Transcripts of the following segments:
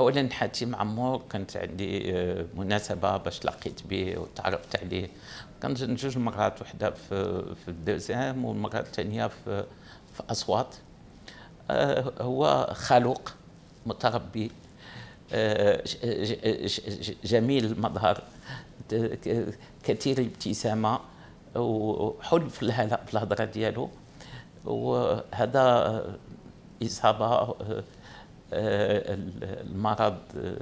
اولا حاتم عمور كانت عندي آه، مناسبه باش لقيت به وتعرفت عليه كانت جوج مرات وحده في في الدوزام والمره الثانيه في في اصوات آه، هو خلوق متربي آه، جميل المظهر كثير الابتسامه وحلو في الهلا في الهضره ديالو وهذا اصابه آه، المرض آه،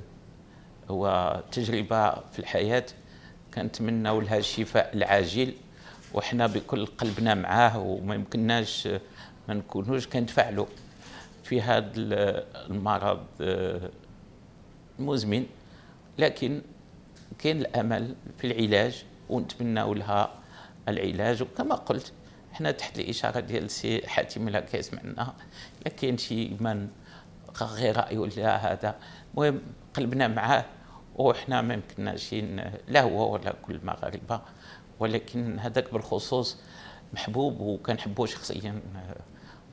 هو تجربة في الحياه كنتمناو لها الشفاء العاجل وحنا بكل قلبنا معاه وما يمكنناش آه، ما نكونوش كنتفاعلوا في هذا المرض المزمن لكن كاين الامل في العلاج ونتمناو لها العلاج وكما قلت حنا تحت الاشاره ديال السي حاتم لا كيسمعنا لكن شي من غير رايه لا هذا المهم قلبنا معاه وحنا ما يمكنناش لا هو ولا كل المغاربه ولكن هذاك بالخصوص محبوب وكنحبو شخصيا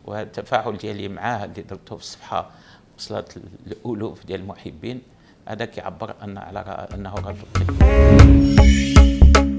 والتفاعل ديالي معاه اللي درته في الصفحه وصلت الالوف ديال المحبين هذا كيعبر ان على انه رجل